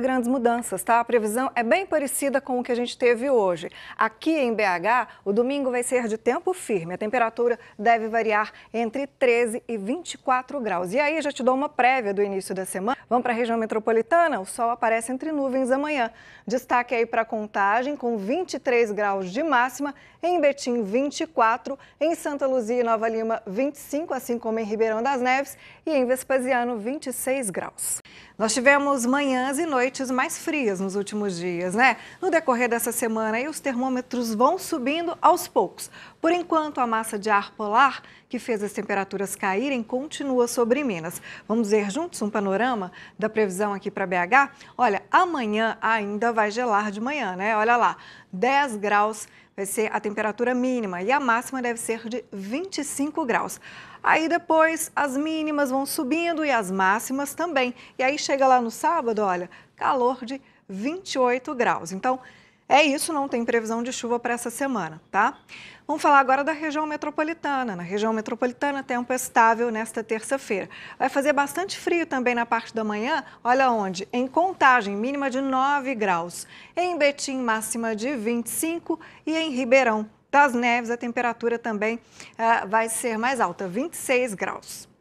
grandes mudanças, tá? A previsão é bem parecida com o que a gente teve hoje. Aqui em BH, o domingo vai ser de tempo firme. A temperatura deve variar entre 13 e 24 graus. E aí, já te dou uma prévia do início da semana. Vamos para a região metropolitana? O sol aparece entre nuvens amanhã. Destaque aí para a contagem, com 23 graus de máxima, em Betim, 24, em Santa Luzia e Nova Lima, 25, assim como em Ribeirão das Neves, e em Vespasiano, 26 graus. Nós tivemos manhãs e noites mais frias nos últimos dias, né? No decorrer dessa semana, os termômetros vão subindo aos poucos. Por enquanto, a massa de ar polar que fez as temperaturas caírem continua sobre Minas. Vamos ver juntos um panorama da previsão aqui para BH? Olha, amanhã ainda vai gelar de manhã, né? Olha lá, 10 graus vai ser a temperatura mínima e a máxima deve ser de 25 graus. Aí depois as mínimas vão subindo e as máximas também. E aí chega lá no sábado, olha, calor de 28 graus. Então, é isso, não tem previsão de chuva para essa semana, tá? Vamos falar agora da região metropolitana. Na região metropolitana, tempo estável nesta terça-feira. Vai fazer bastante frio também na parte da manhã. Olha onde? Em Contagem, mínima de 9 graus. Em Betim, máxima de 25. E em Ribeirão das Neves, a temperatura também eh, vai ser mais alta, 26 graus.